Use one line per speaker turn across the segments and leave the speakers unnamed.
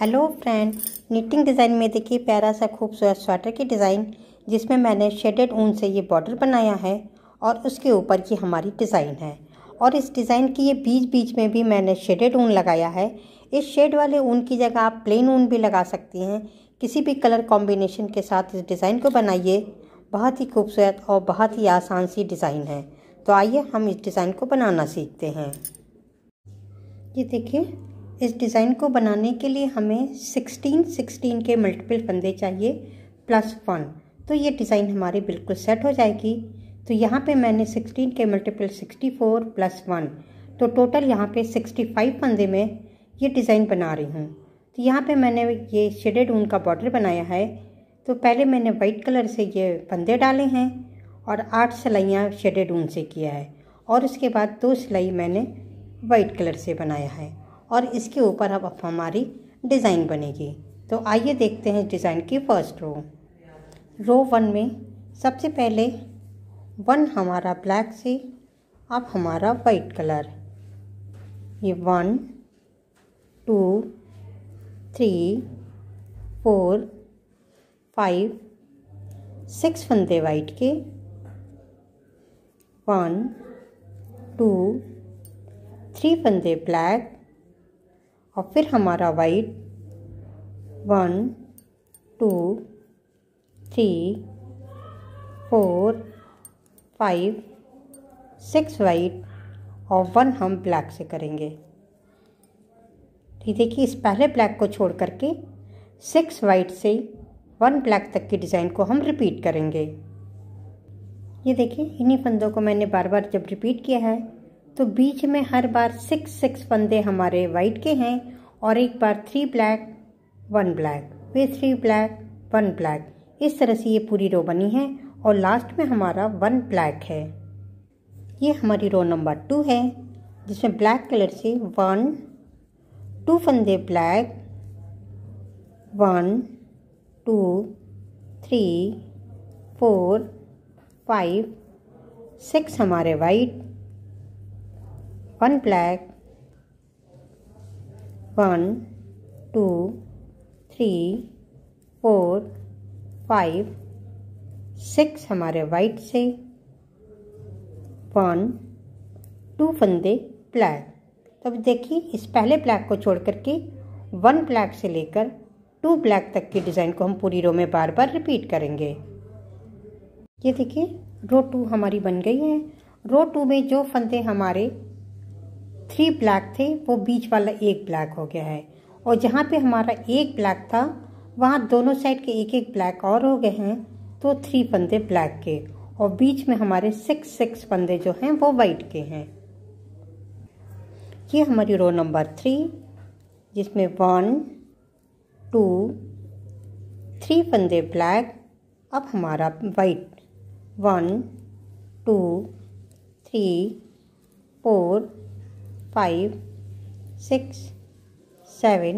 hello friend knitting design में देखिए प्यारा सा खूबसूरत स्वेटर की डिज़ाइन जिसमें मैंने शेडेड ऊन से ये बॉर्डर बनाया है और उसके ऊपर की हमारी डिज़ाइन है और इस डिज़ाइन की ये बीच बीच में भी मैंने शेडेड ऊन लगाया है इस शेड वाले ऊन की जगह आप प्लेन ऊन भी लगा सकती हैं किसी भी कलर कॉम्बिनेशन के साथ इस डिज़ाइन को बनाइए बहुत ही खूबसूरत और बहुत ही आसान सी डिज़ाइन है तो आइए हम इस डिज़ाइन को बनाना सीखते हैं ये देखिए इस डिज़ाइन को बनाने के लिए हमें सिक्सटीन सिक्सटीन के मल्टीपल फंदे चाहिए प्लस वन तो ये डिज़ाइन हमारी बिल्कुल सेट हो जाएगी तो यहाँ पे मैंने सिक्सटीन के multiple sixty four plus one तो टोटल यहाँ पे सिक्सटी फाइव फंदे में ये डिज़ाइन बना रही हूँ तो यहाँ पे मैंने ये शेडेड ऊन का बॉर्डर बनाया है तो पहले मैंने वाइट कलर से ये फंदे डाले हैं और आठ सिलाइयाँ शेडेड ऊन से किया है और उसके बाद दो सिलाई मैंने वाइट कलर से बनाया है और इसके ऊपर अब हमारी डिज़ाइन बनेगी तो आइए देखते हैं डिज़ाइन की फर्स्ट रो रो वन में सबसे पहले वन हमारा ब्लैक से अब हमारा वाइट कलर ये one two three four five six फंदे वाइट के वन टू थ्री फंदे ब्लैक और फिर हमारा white one two three four five six white और वन हम ब्लैक से करेंगे ठीक देखिए इस पहले ब्लैक को छोड़ करके सिक्स वाइट से वन ब्लैक तक की डिज़ाइन को हम रिपीट करेंगे ये देखिए इन्हीं फंदों को मैंने बार बार जब रिपीट किया है तो बीच में हर बार सिक्स सिक्स फंदे हमारे वाइट के हैं और एक बार थ्री ब्लैक वन ब्लैक वे थ्री ब्लैक वन ब्लैक इस तरह से ये पूरी रो बनी है और लास्ट में हमारा वन ब्लैक है ये हमारी रो नंबर टू है जिसमें ब्लैक कलर से वन टू फंदे black one two three four five six हमारे white one black one two three four five six हमारे वाइट से वन टू फंदे ब्लैक तो देखिए इस पहले ब्लैक को छोड़ करके वन ब्लैक से लेकर टू ब्लैक तक की डिज़ाइन को हम पूरी रो में बार बार रिपीट करेंगे ये देखिए रो टू हमारी बन गई है रो टू में जो फंदे हमारे थ्री ब्लैक थे वो बीच वाला एक ब्लैक हो गया है और जहाँ पे हमारा एक ब्लैक था वहाँ दोनों साइड के एक एक ब्लैक और हो गए हैं तो थ्री पंदे ब्लैक के और बीच में हमारे सिक्स सिक्स पंदे जो हैं वो वाइट के हैं ये हमारी रो नंबर थ्री जिसमें वन टू थ्री पंदे ब्लैक अब हमारा white one two three four five six seven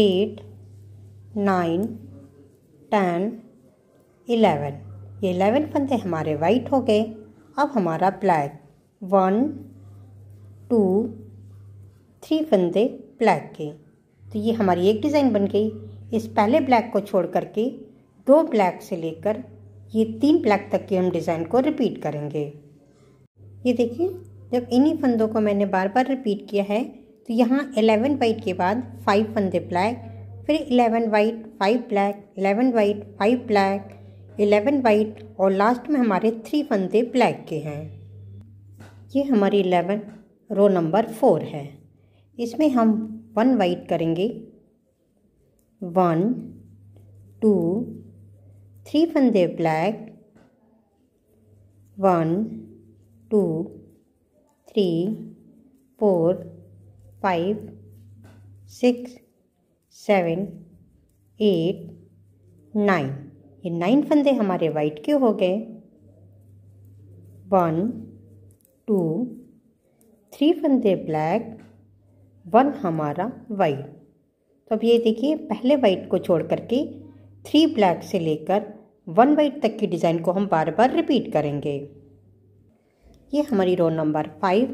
eight nine ten eleven ये इलेवन फंदे हमारे वाइट हो गए अब हमारा ब्लैक वन टू थ्री फंदे ब्लैक के तो ये हमारी एक डिज़ाइन बन गई इस पहले ब्लैक को छोड़ करके दो ब्लैक से लेकर ये तीन ब्लैक तक की हम डिज़ाइन को रिपीट करेंगे ये देखिए जब इन्हीं फंदों को मैंने बार बार रिपीट किया है तो यहाँ एलेवन वाइट के बाद फाइव फंदे ब्लैक फिर eleven white five black eleven white five black eleven white और लास्ट में हमारे थ्री फंदे ब्लैक के हैं ये हमारी एलेवन रो नंबर फोर है इसमें हम वन वाइट करेंगे वन टू थ्री फंदे black one two three four five six seven eight nine ये नाइन फंदे हमारे वाइट के हो गए वन टू थ्री फंदे ब्लैक वन हमारा वाइट तो अब ये देखिए पहले वाइट को छोड़ करके थ्री ब्लैक से लेकर वन वाइट तक की डिज़ाइन को हम बार बार रिपीट करेंगे ये हमारी रो नंबर फाइव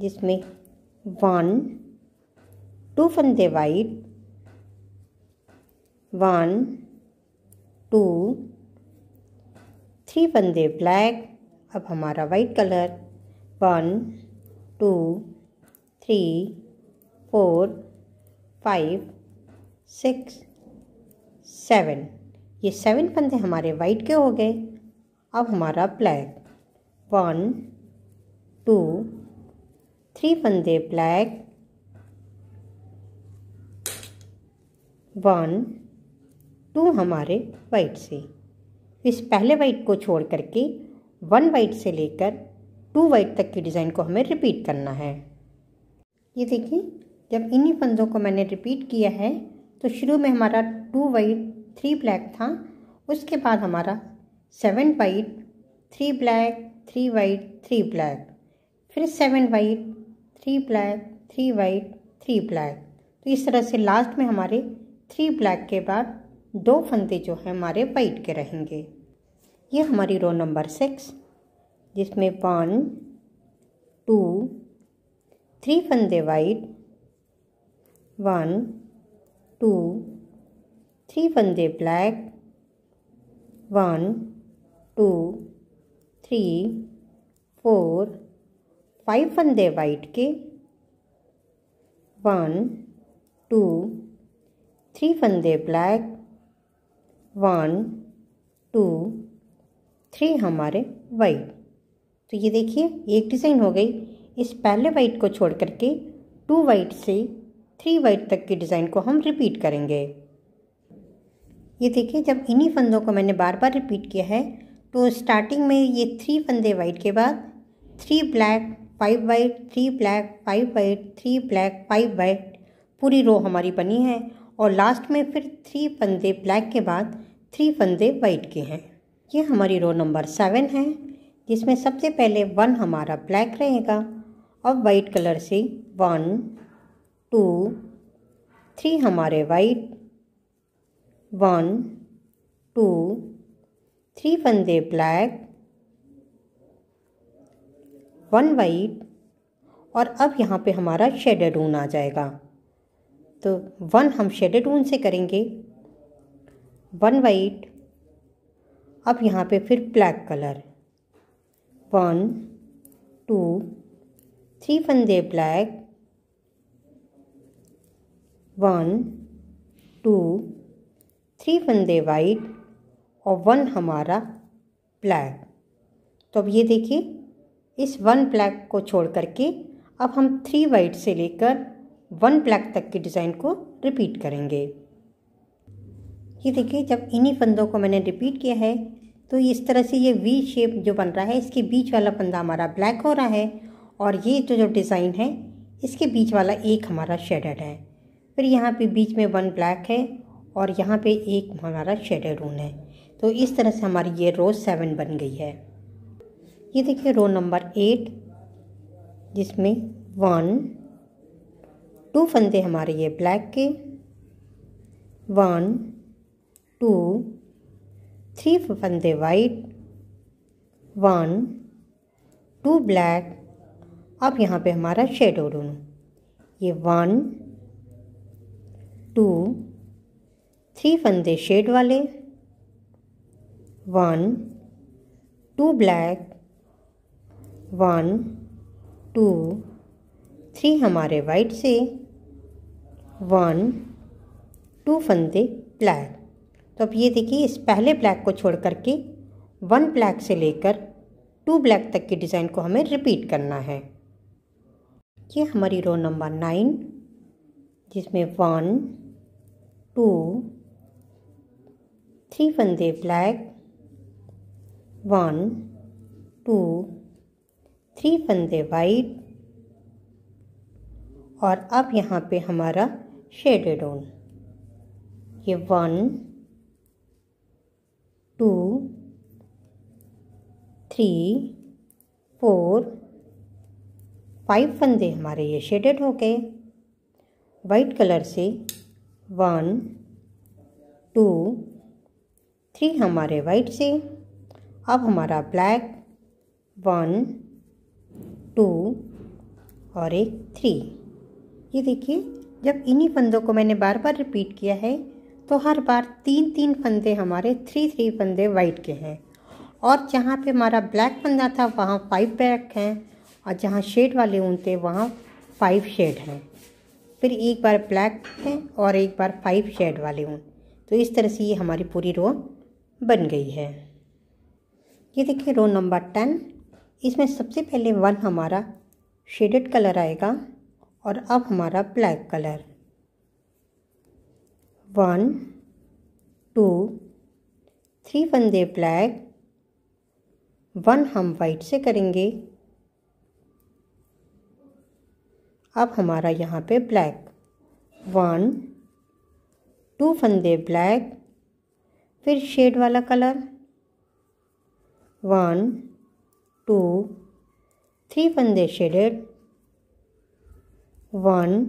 जिसमें वन टू फन दे वाइट वन टू थ्री फन दे ब्लैक अब हमारा white colour one two three four five six seven ये सेवन फंदे हमारे वाइट के हो गए अब हमारा ब्लैक वन टू थ्री फंदे ब्लैक वन टू हमारे वाइट से इस पहले वाइट को छोड़ करके वन वाइट से लेकर टू वाइट तक की डिज़ाइन को हमें रिपीट करना है ये देखिए जब इन्हीं फंदों को मैंने रिपीट किया है तो शुरू में हमारा टू वाइट थ्री ब्लैक था उसके बाद हमारा seven white three black three white three black फिर seven white three black three white three black तो इस तरह से लास्ट में हमारे थ्री ब्लैक के बाद दो फंदे जो हैं हमारे वाइट के रहेंगे ये हमारी रो नंबर सिक्स जिसमें वन टू थ्री फंदे वाइट वन टू थ्री फंदे black one two three four five फंदे वाइट के वन टू थ्री फंदे ब्लैक वन टू थ्री हमारे वाइट तो ये देखिए एक डिज़ाइन हो गई इस पहले वाइट को छोड़ करके टू वाइट से थ्री वाइट तक की डिज़ाइन को हम रिपीट करेंगे ये देखिए जब इन्हीं फंदों को मैंने बार बार रिपीट किया है तो स्टार्टिंग में ये थ्री फंदे वाइट के बाद three black five white three black five white three black five white पूरी रो हमारी बनी है और लास्ट में फिर थ्री फंदे ब्लैक के बाद थ्री फंदे वाइट के हैं ये हमारी रो नंबर सेवन है जिसमें सबसे पहले वन हमारा ब्लैक रहेगा और वाइट कलर से वन टू थ्री हमारे वाइट वन टू three फंदे ब्लैक black वन वाइट और अब यहाँ पे हमारा शेडेड ऊन आ जाएगा तो वन हम शेडेड ऊन से करेंगे वन वाइट अब यहाँ पे फिर black colour one two three फंदे ब्लैक वन टू थ्री फंदे वाइट और वन हमारा ब्लैक तो अब ये देखिए इस वन ब्लैक को छोड़ करके अब हम थ्री वाइट से लेकर वन ब्लैक तक की डिज़ाइन को रिपीट करेंगे ये देखिए जब इन्हीं फंदों को मैंने रिपीट किया है तो इस तरह से ये वी शेप जो बन रहा है इसके बीच वाला फंदा हमारा ब्लैक हो रहा है और ये जो जो डिज़ाइन है इसके बीच वाला एक हमारा शेडेड है फिर यहाँ पे बीच में वन ब्लैक है और यहाँ पे एक हमारा शेडेड ऊन है तो इस तरह से हमारी ये रो सेवन बन गई है ये देखिए रो नंबर एट जिसमें वन टू फंदे हमारे ये ब्लैक के वन टू थ्री फंदे वाइट वन टू ब्लैक अब यहाँ पे हमारा शेड रूम ये वन टू थ्री फंदे शेड वाले one two black one two three हमारे वाइट से वन टू फंदे ब्लैक तो अब ये देखिए इस पहले ब्लैक को छोड़ करके वन ब्लैक से लेकर टू ब्लैक तक की डिज़ाइन को हमें रिपीट करना है ये हमारी रो नंबर नाइन जिसमें वन टू थ्री फंदे ब्लैक one two थ्री फंदे वाइट और अब यहाँ पे हमारा शेडेड ऑन ये one two three four five फंदे हमारे ये शेडेड हो गए वाइट कलर से वन टू थ्री हमारे वाइट से अब हमारा ब्लैक वन टू और एक थ्री ये देखिए जब इन्हीं फंदों को मैंने बार बार रिपीट किया है तो हर बार तीन तीन फंदे हमारे थ्री थ्री फंदे वाइट के हैं और जहाँ पे हमारा ब्लैक फंदा था वहाँ फाइव ब्लैक हैं और जहाँ शेड वाले ऊन थे वहाँ फाइव शेड हैं फिर एक बार ब्लैक हैं और एक बार फाइव शेड वाले ऊन तो इस तरह से ये हमारी पूरी रो बन गई है ये देखिए रो नंबर टेन इसमें सबसे पहले वन हमारा शेडेड कलर आएगा और अब हमारा black colour one two three one दे ब्लैक वन हम वाइट से करेंगे अब हमारा यहाँ पे ब्लैक वन टू फंदे ब्लैक फिर शेड वाला कलर वन टू थ्री फंदे shaded one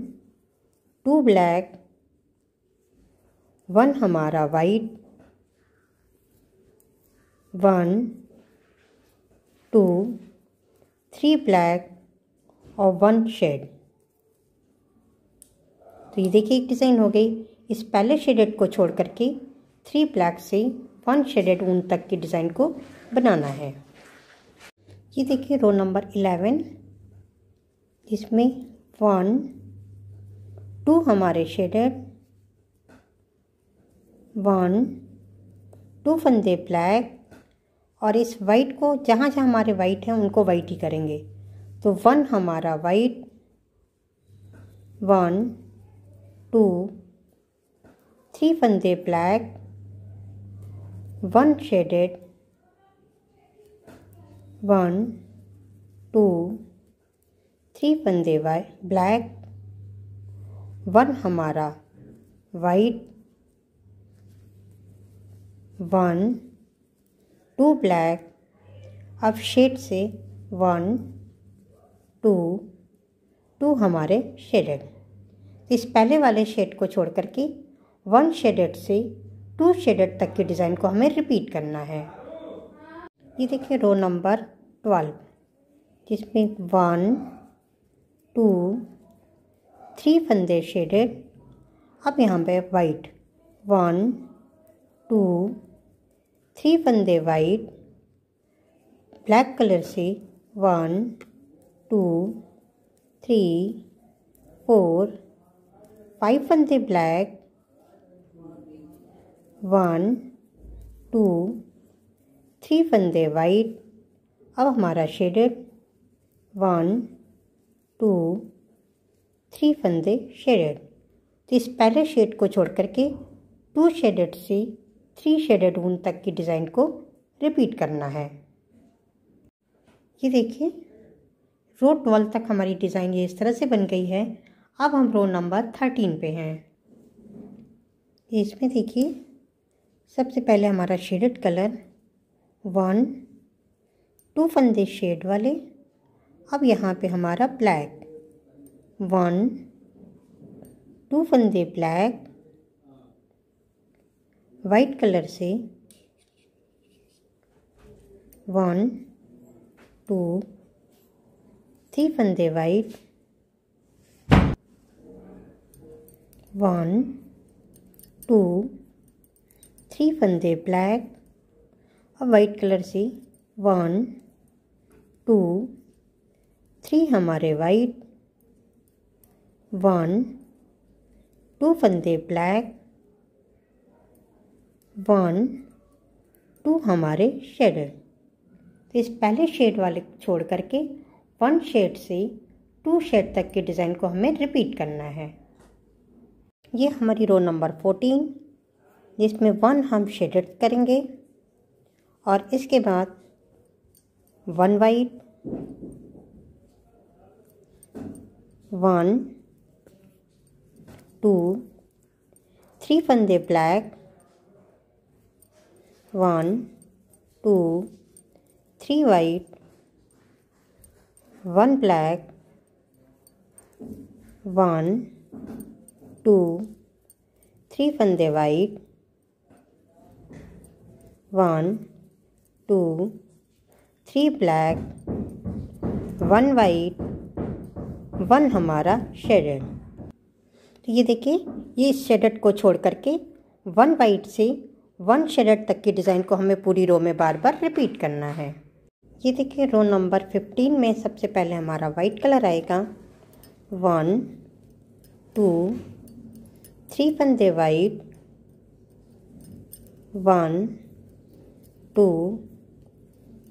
two black one हमारा white one two three black और वन शेड तो ये देखिए एक डिज़ाइन हो गई इस पहले शेडेड को छोड़ करके थ्री ब्लैक से वन शेडेड ऊन तक की डिज़ाइन को बनाना है ये देखिए रो नंबर इलेवन जिसमें वन टू हमारे शेडेड वन टू फंदे ब्लैक और इस वाइट को जहाँ जहाँ हमारे वाइट हैं उनको वाइट ही करेंगे तो वन हमारा वाइट वन टू थ्री फंदे black one shaded one two three फंदे वाई ब्लैक वन हमारा वाइट वन टू ब्लैक अब शेड से वन टू टू हमारे शेडेड इस पहले वाले शेड को छोड़ करके वन शेडेड से टू शेडेड तक के डिज़ाइन को हमें रिपीट करना है ये देखिए रो नंबर ट्वेल्व जिसमें वन टू थ्री फंदे शेडेड अब यहाँ पे वाइट वन टू थ्री फंदे वाइट ब्लैक कलर से one two three four five फंदे ब्लैक वन टू थ्री फंदे वाइट अब हमारा शेडेड वन टू थ्री फंदे शेडेड तो इस पहले शेड को छोड़ करके टू शेडेड से थ्री शेडेड ऊन तक की डिज़ाइन को रिपीट करना है ये देखिए रो ट्वेल्व तक हमारी डिज़ाइन ये इस तरह से बन गई है अब हम रो नंबर थर्टीन पे हैं इसमें देखिए सबसे पहले हमारा शेडेड कलर वन टू फंदे शेड वाले अब यहाँ पे हमारा ब्लैक वन टू फंदे ब्लैक वाइट कलर से वन टू थ्री फंदे वाइट वन टू थ्री फंदे ब्लैक और वाइट कलर से वन टू थ्री हमारे वाइट वन टू फंदे ब्लैक वन टू हमारे शेडर तो इस पहले शेड वाले छोड़ करके वन शेड से टू शेड तक के डिज़ाइन को हमें रिपीट करना है ये हमारी रो नंबर फोर्टीन जिसमें वन हम शेडेड करेंगे और इसके बाद one white one two three फंदे black one two three white one black one two three फंदे white one two three black one white one हमारा शेडेड तो ये देखिए ये इस शेडेड को छोड़ करके वन वाइट से वन शेडेड तक की डिज़ाइन को हमें पूरी रो में बार बार रिपीट करना है ये देखिए रो नंबर फिफ्टीन में सबसे पहले हमारा वाइट कलर आएगा वन टू थ्री पंदे white one two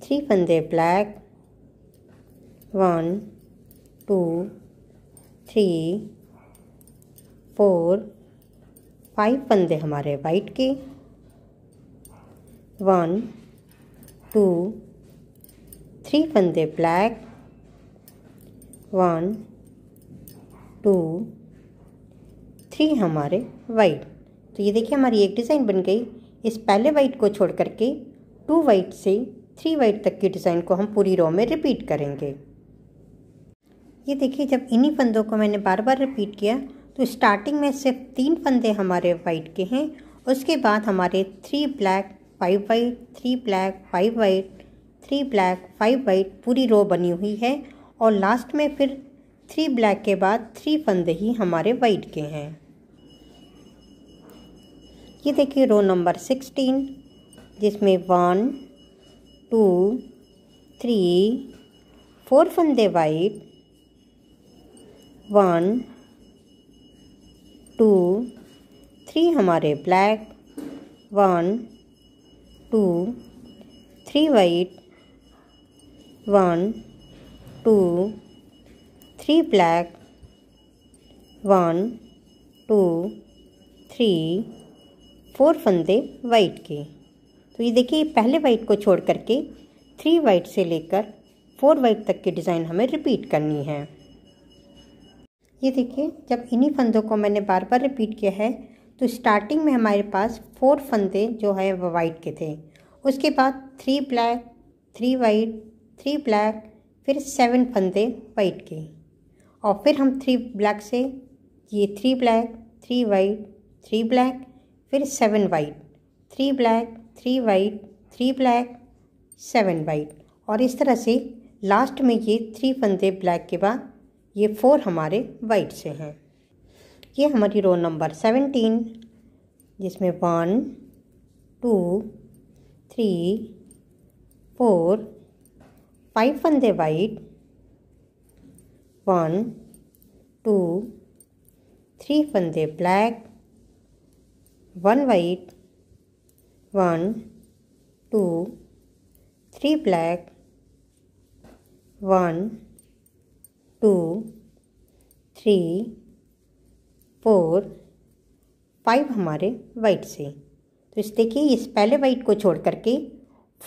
three Pande black, one, two, three, four, five पंदे हमारे वाइट के वन टू थ्री पंदे ब्लैक वन टू थ्री हमारे वाइट तो ये देखिए हमारी एक डिज़ाइन बन गई इस पहले वाइट को छोड़ करके टू वाइट से थ्री वाइट तक की डिज़ाइन को हम पूरी रो में रिपीट करेंगे ये देखिए जब इन्हीं फंदों को मैंने बार बार रिपीट किया तो स्टार्टिंग में सिर्फ तीन फंदे हमारे वाइट के हैं उसके बाद हमारे three black five white three black five white three black five white पूरी रो बनी हुई है और लास्ट में फिर थ्री ब्लैक के बाद थ्री फंदे ही हमारे वाइट के हैं ये देखिए रो नंबर सिक्सटीन जिसमें वन टू थ्री फोर फंदे वाइट वन टू थ्री हमारे black one two three white one two three black one two three four फंदे वाइट के तो ये देखिए पहले वाइट को छोड़ करके थ्री वाइट से लेकर फोर वाइट तक की डिज़ाइन हमें रिपीट करनी है ये देखिए जब इन्हीं फंदों को मैंने बार बार रिपीट किया है तो स्टार्टिंग में हमारे पास फोर फंदे जो है वह वाइट के थे उसके बाद three black three white three black फिर सेवन फंदे वाइट के और फिर हम थ्री ब्लैक से ये three black three white three black फिर seven white three black three white three black seven white और इस तरह से लास्ट में ये थ्री फंदे ब्लैक के बाद ये फोर हमारे वाइट से हैं ये हमारी रो नंबर सेवेंटीन जिसमें one two three four five फंदे वाइट वन टू थ्री फंदे black one white one two three black one two three four five हमारे वाइट से तो इस देखिए इस पहले वाइट को छोड़ करके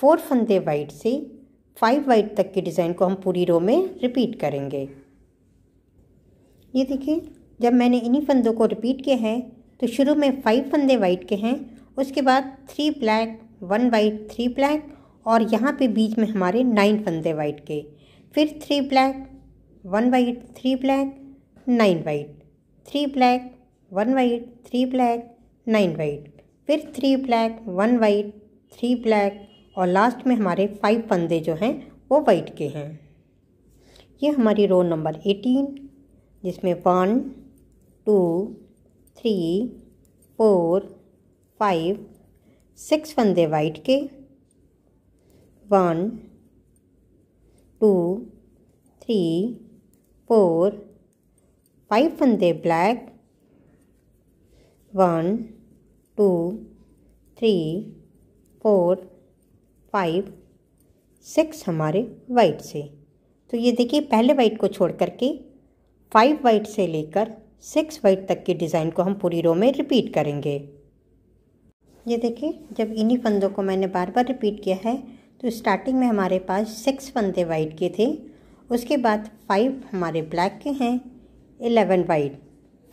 फोर फंदे वाइट से फाइव वाइट तक की डिज़ाइन को हम पूरी रो में रिपीट करेंगे ये देखिए जब मैंने इन्हीं फंदों को रिपीट किया है तो शुरू में फाइव फंदे वाइट के हैं उसके बाद three black one white three black और यहाँ पे बीच में हमारे नाइन फंदे वाइट के फिर three black one white three black nine white three black one white three black nine white फिर three black one white three black और लास्ट में हमारे फाइव फंदे जो हैं वो वाइट के हैं ये हमारी रो नंबर एटीन जिसमें one two three four five six फंदे वाइट के one two three four five फंदे black one two three four five six हमारे वाइट से तो ये देखिए पहले वाइट को छोड़ करके फाइव वाइट से लेकर सिक्स वाइट तक की डिज़ाइन को हम पूरी रो में रिपीट करेंगे ये देखिए जब इन्हीं फंदों को मैंने बार बार रिपीट किया है तो स्टार्टिंग में हमारे पास सिक्स फंदे वाइट के थे उसके बाद फाइव हमारे ब्लैक के हैं eleven white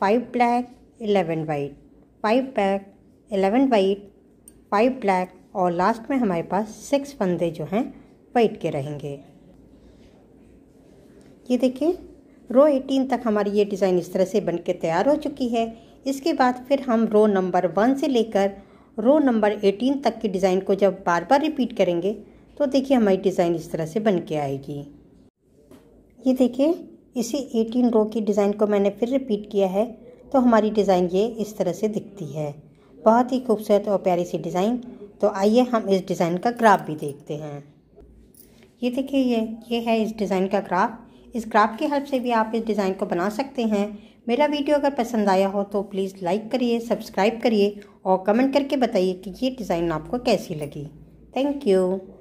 five black eleven white five black eleven white five black और लास्ट में हमारे पास सिक्स फंदे जो हैं वाइट के रहेंगे ये देखिए रो एटीन तक हमारी ये डिज़ाइन इस तरह से बनके तैयार हो चुकी है इसके बाद फिर हम रो नंबर वन से लेकर रो नंबर 18 तक की डिज़ाइन को जब बार बार रिपीट करेंगे तो देखिए हमारी डिज़ाइन इस तरह से बन के आएगी ये देखिए इसी 18 रो की डिज़ाइन को मैंने फिर रिपीट किया है तो हमारी डिज़ाइन ये इस तरह से दिखती है बहुत ही खूबसूरत और प्यारी सी डिज़ाइन तो आइए हम इस डिज़ाइन का ग्राफ भी देखते हैं ये देखिए ये ये है इस डिज़ाइन का ग्राफ इस ग्राफ की हेल्प से भी आप इस डिज़ाइन को बना सकते हैं मेरा वीडियो अगर पसंद आया हो तो प्लीज़ लाइक करिए सब्सक्राइब करिए और कमेंट करके बताइए कि ये डिज़ाइन आपको कैसी लगी थैंक यू